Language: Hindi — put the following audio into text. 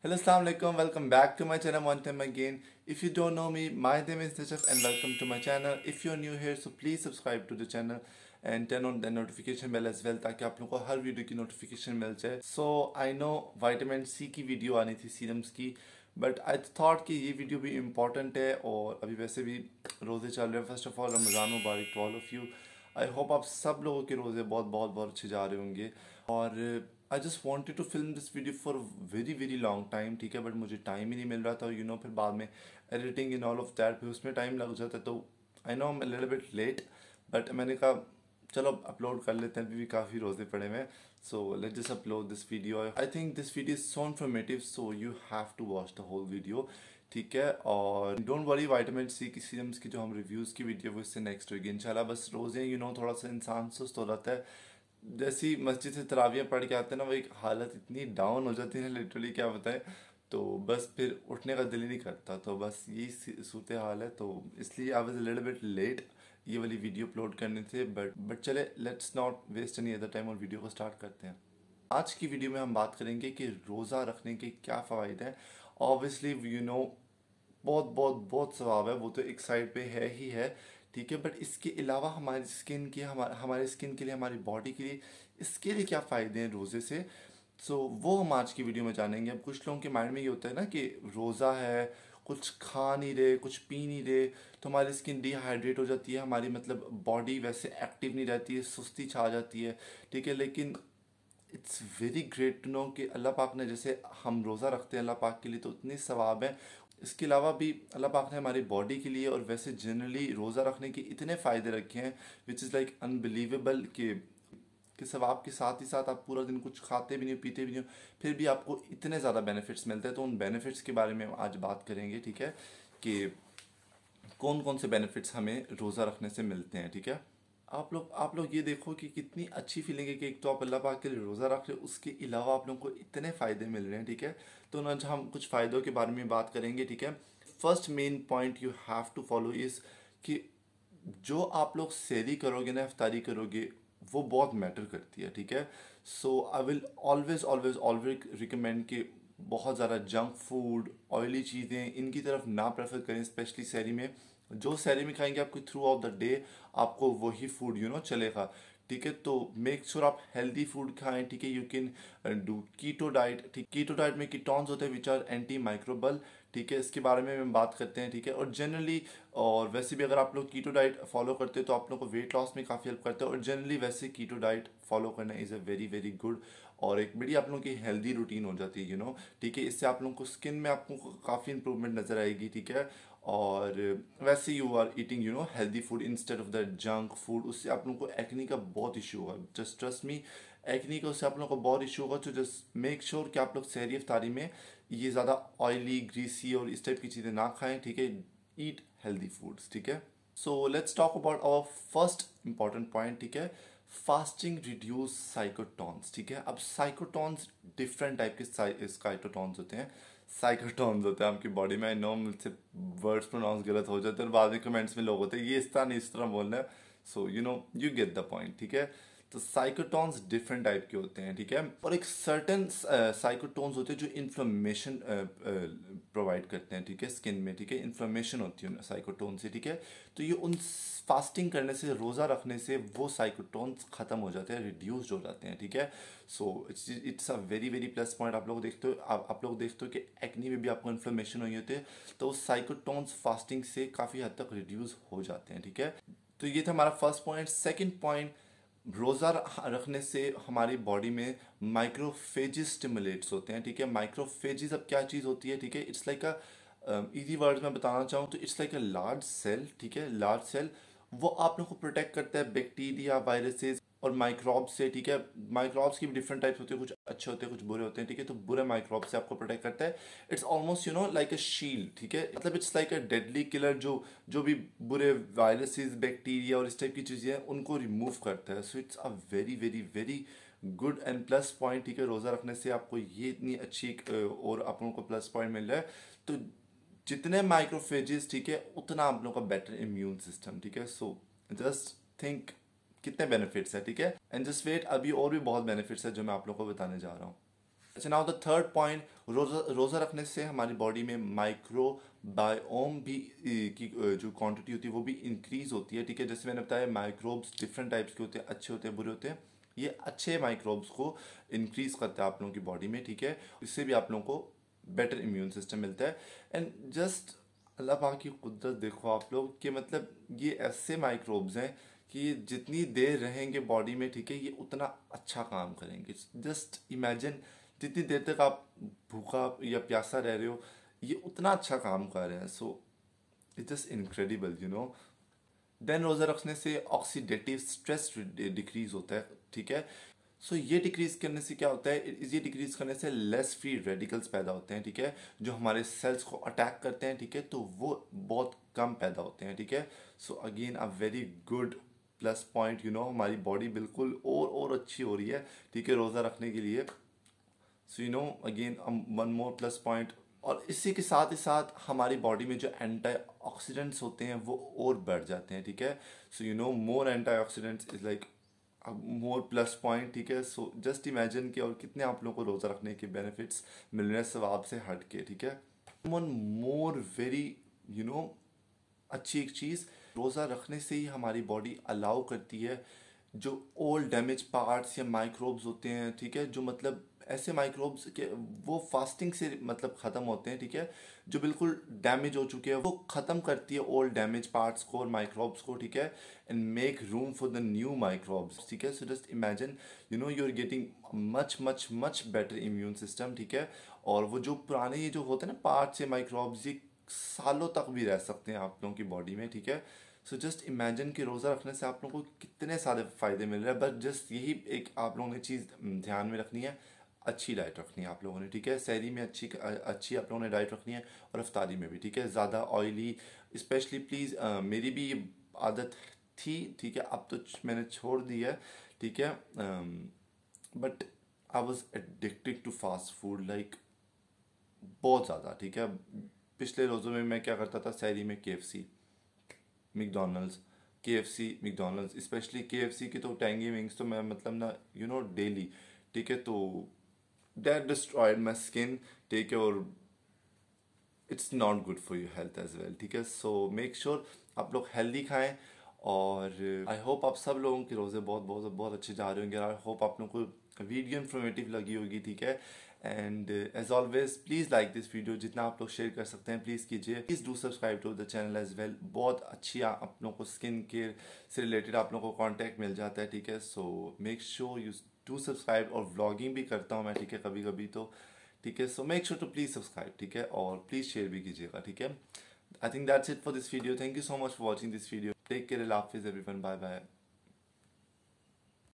Hello, Assalamu Alaikum. Welcome back to my channel one time again. If you don't know me, my name is Rishabh and welcome to my channel. If you're new here, so please subscribe to the channel and turn on the notification bell as well ताकि आप लोगों को हर वीडियो की नोटिफिकेशन मिल जाए So I know vitamin C की वीडियो आनी थी serums की but I thought कि ये वीडियो भी important है और अभी वैसे भी रोज़े चल रहे हैं First of all, Ramzan Mubarak to all of you. I hope आप सब लोगों के रोज़े बहुत बहुत बहुत अच्छे जा रहे होंगे और I just wanted to film this video for very very long time ठीक है बट मुझे टाइम ही नहीं मिल रहा था यू नो फिर बाद में editing in all of that फिर उसमें टाइम लग जाता है तो I know am little bit late but मैंने कहा चलो अपलोड कर लेते हैं अभी भी काफ़ी रोजे पड़े हुए so let just upload this video I think this video is so informative so you have to watch the whole video ठीक है और डोंट वरी वाइटामिन सी की सीरम्स की जो हम रिव्यूज़ की वीडियो वो इससे नेक्स्ट होगी इंशाल्लाह बस रोज़े यू नो थोड़ा सा इंसान सुस्त हो जाता है जैसी मस्जिद से तरावियाँ पढ़ के आते हैं ना वो एक हालत इतनी डाउन हो जाती है लिटरली क्या बताएं तो बस फिर उठने का दिल ही नहीं करता तो बस यही सूते हाल है तो इसलिए I was little bit late ये वाली वीडियो अपलोड करने थे बट बट चले let's not waste any other time और वीडियो को स्टार्ट करते हैं आज की वीडियो में हम बात करेंगे कि रोज़ा रखने के क्या फ़ायदे हैं ऑब्वियसली यू नो बहुत बहुत बहुत स्वभाव है वो तो एक साइड पे है ही है ठीक है बट इसके अलावा हमारी स्किन के हमारे हमारे स्किन के लिए हमारी बॉडी के लिए इसके लिए क्या फ़ायदे हैं रोज़े से सो so, वो हम आज की वीडियो में जानेंगे अब कुछ लोगों के माइंड में ये होता है ना कि रोज़ा है कुछ खा नहीं रहे कुछ पी नहीं रहे तो हमारी स्किन डिहाइड्रेट हो जाती है हमारी मतलब बॉडी वैसे एक्टिव नहीं रहती है सुस्ती छा जाती है ठीक है लेकिन it's very great to know कि अल्लाह पाक ने जैसे हम रोज़ा रखते हैं अल्लाह पाक के लिए तो उतने सवाब हैं इसके अलावा भी अल्लाह पाक ने हमारी बॉडी के लिए और वैसे जनरली रोज़ा रखने के इतने फ़ायदे रखे हैं विच इज़ लाइक अनबिलीवेबल के कि सवाब के साथ ही साथ आप पूरा दिन कुछ खाते भी नहीं पीते भी नहीं फिर भी आपको इतने ज़्यादा बेनिफिट्स मिलते हैं तो उन बेनिफिट्स के बारे में आज बात करेंगे ठीक है कि कौन कौन से बेनिफिट्स हमें रोज़ा रखने से मिलते हैं ठीक है आप लोग आप लोग ये देखो कि कितनी अच्छी फीलिंग है कि एक तो आप अल्लाह पाक के लिए रोज़ा रख रहे हो उसके अलावा आप लोगों को इतने फ़ायदे मिल रहे हैं ठीक है तो ना हम कुछ फ़ायदों के बारे में बात करेंगे ठीक है first main point you have to follow is कि जो आप लोग सैरी करोगे ना अफ्तारी करोगे वो बहुत मैटर करती है ठीक है so I will always always always recommend कि बहुत ज़्यादा जंक फूड ऑयली चीज़ें इनकी तरफ ना प्रेफर करें स्पेशली सैरी में जो सैरी में खाएंगे आपको थ्रू आउट द डे आपको वही फूड यू नो चलेगा ठीक है तो मेक श्योर आप हेल्दी फूड खाएं ठीक है you can do keto diet ठीक कीटो डाइट में कीटॉन्स होते हैं विच आर एंटी माइक्रोबल ठीक है इसके बारे में हम बात करते हैं ठीक है और जनरली और वैसे भी अगर आप लोग कीटो डाइट फॉलो करते हैं तो आप लोग को वेट लॉस में काफ़ी हेल्प करते हैं और जनरली वैसे कीटो डाइट फॉलो करना is a very very good और एक बड़ी आप लोगों की हेल्दी रूटीन हो जाती है यू नो ठीक है इससे आप लोगों को स्किन में आपको काफ़ी इंप्रूवमेंट नज़र आएगी ठीक है और वैसे you are eating you know healthy food instead of the junk food उससे आप लोगों को एक्नी का बहुत इशू होगा जस्ट ट्रस्ट मी एक्नी का उससे आप लोगों को बहुत इशू होगा तो जस्ट मेक श्योर कि आप लोग शहरी अफ्तारी में ये ज़्यादा ऑयली ग्रीसी और इस टाइप की चीज़ें ना खाएं ठीक है ईट हेल्दी फूड्स ठीक है so let's talk about our first important point ठीक है फास्टिंग रिड्यूस साइकोटॉन्स ठीक है अब साइकोटॉन्स डिफरेंट टाइप के साइकोटॉन्स होते हैं साइकोटॉन्स होते हैं आपकी बॉडी में नो मुझसे वर्ड्स प्रोनाउंस गलत हो जाते हैं और बाद में कमेंट्स में लोग होते हैं ये इस तरह नहीं इस तरह बोलना है so you know you get the point ठीक है तो साइकोटोन्स डिफरेंट टाइप के होते हैं ठीक है और एक सर्टन साइकोटोन्स uh, होते हैं जो इन्फ्लोमेशन प्रोवाइड uh, uh, करते हैं ठीक है स्किन में ठीक है इन्फ्लोमेशन होती है साइकोटोन से ठीक है तो ये उन फास्टिंग करने से रोज़ा रखने से वो साइकोटोन्स ख़त्म हो जाते हैं रिड्यूस्ड हो जाते हैं ठीक है so it's it's a very very plus point आप लोग देखते हो आप, आप लोग देखते हो कि एक्नी में भी आपको इन्फ्लोमेशन हुई होती है तो साइकोटोन्स फास्टिंग से काफ़ी हद तक रिड्यूज़ हो जाते हैं ठीक है तो ये था हमारा फर्स्ट पॉइंट सेकेंड पॉइंट रोज़ा रखने से हमारी बॉडी में माइक्रोफेजिस स्टिमुलेट्स होते हैं ठीक है माइक्रोफेजिस अब क्या चीज़ होती है ठीक है it's like a easy word में बताना चाहूँ तो it's like a large cell ठीक है लार्ज सेल वो आप लोग को प्रोटेक्ट करता है बैक्टीरिया वायरसेस और माइक्रोब्स से ठीक है माइक्रोब्स की भी डिफरेंट टाइप्स होते हैं कुछ अच्छे होते हैं कुछ बुरे होते हैं ठीक है तो बुरे माइक्रोब से आपको प्रोटेक्ट करता है it's almost you know like a shield ठीक है मतलब it's like a deadly killer जो जो भी बुरे वायरसेस बैक्टीरिया और इस टाइप की चीज़ें हैं उनको रिमूव करता है so it's a very very very good and plus point ठीक है रोज़ा रखने से आपको ये इतनी अच्छी और आप लोगों को प्लस पॉइंट मिल रहा है तो जितने माइक्रोफेजेस ठीक है उतना आप लोगों का बेटर इम्यून सिस्टम ठीक है सो जस्ट थिंक कितने बेनिफिट्स है ठीक है एंड जस्ट वेट अभी और भी बहुत बेनिफिट्स है जो मैं आप लोगों को बताने जा रहा हूँ अच्छा नाउ द थर्ड पॉइंट रोज़ा रोज़ा रखने से हमारी बॉडी में माइक्रो बायोम भी की जो क्वांटिटी होती है वो भी इंक्रीज होती है ठीक है जैसे मैंने बताया माइक्रोब्स डिफरेंट टाइप्स के होते हैं अच्छे होते हैं बुरे होते हैं ये अच्छे माइक्रोब्स को इंक्रीज करता है आप लोगों की बॉडी में ठीक है इससे भी आप लोगों को बेटर इम्यून सिस्टम मिलता है एंड जस्ट अल्लाह पाक की कुदरत देखो आप लोग कि मतलब ये ऐसे माइक्रोब्स हैं कि जितनी देर रहेंगे बॉडी में ठीक है ये उतना अच्छा काम करेंगे जस्ट इमेजिन जितनी देर तक आप भूखा या प्यासा रह रहे हो ये उतना अच्छा काम कर रहे हैं so it's just incredible you know then रोज़ा रखने से ऑक्सीडेटिव स्ट्रेस डिक्रीज होता है ठीक है सो so, ये डिक्रीज करने से क्या होता है ये डिक्रीज करने से लेस फ्री रेडिकल्स पैदा होते हैं ठीक है जो हमारे सेल्स को अटैक करते हैं ठीक है तो वो बहुत कम पैदा होते हैं ठीक है so again a very good plus point you know हमारी बॉडी बिल्कुल और और अच्छी हो रही है ठीक है रोज़ा रखने के लिए so you know again one more plus point और इसी के साथ ही साथ हमारी बॉडी में जो एंटी होते हैं वो और बढ़ जाते हैं ठीक है so you know more antioxidants is like more plus point ठीक है सो जस्ट इमेजिन के और कितने आप लोगों को रोज़ा रखने के बेनिफिट्स मिल रहे हैं सब से हट के ठीक है one more very you know अच्छी एक चीज़ रोज़ा रखने से ही हमारी बॉडी अलाउ करती है जो ओल्ड डैमेज पार्ट्स या माइक्रोब्स होते हैं ठीक है जो मतलब ऐसे माइक्रोब्स के वो फास्टिंग से मतलब ख़त्म होते हैं ठीक है जो बिल्कुल डैमेज हो चुके हैं वो ख़त्म करती है ओल्ड डैमेज पार्ट्स को और माइक्रोब्स को ठीक है and make room for the new microbes ठीक है so just imagine you know you are getting much much much better immune system ठीक है और वो जो पुराने ये जो होते हैं ना पार्ट्स या माइक्रोब्स ये सालों तक भी रह सकते हैं आप लोगों की बॉडी में ठीक है सो जस्ट इमेजिन कि रोज़ा रखने से आप लोगों को कितने सारे फ़ायदे मिल रहे हैं बट जस्ट यही एक आप लोगों ने चीज़ ध्यान में रखनी है अच्छी डाइट रखनी है आप लोगों ने ठीक है सैरी में अच्छी अच्छी आप लोगों ने डाइट रखनी है और रफ्तारी में भी ठीक है ज़्यादा ऑयली स्पेशली प्लीज़ मेरी भी ये आदत थी ठीक है अब तो मैंने छोड़ दी है ठीक है but I was addicted to fast food like बहुत ज़्यादा ठीक है पिछले रोज़ों में मैं क्या करता था सैरी में के McDonald's K F C McDonald's specially K F C की तो टेंगी विंग्स तो मैं मतलब ना यू नो डेली ठीक है तो डेट डिस्ट्रॉयड माई स्किन ठीक है और it's not good for your health as well ठीक है सो मेक श्योर आप लोग हेल्दी खाएं और आई uh, होप आप सब लोगों के रोज़े बहुत बहुत बहुत अच्छे जा रहे होंगे आई होप आप लोगों को वीडियो इन्फॉर्मेटिव लगी होगी ठीक है and as always please like this video जितना आप लोग शेयर कर सकते हैं प्लीज़ कीजिए please do subscribe to the channel as well बहुत अच्छी आप लोगों को स्किन केयर से रिलेटेड आप लोगों को कॉन्टैक्ट मिल जाता है ठीक है so make sure you to subscribe और व्लॉगिंग भी करता हूँ मैं ठीक है कभी कभी तो ठीक है so make sure to please subscribe ठीक है और प्लीज़ शेयर भी कीजिएगा ठीक है I think that's it for this video thank you so much for watching this video Take care, Allah Hafiz everyone. Bye bye.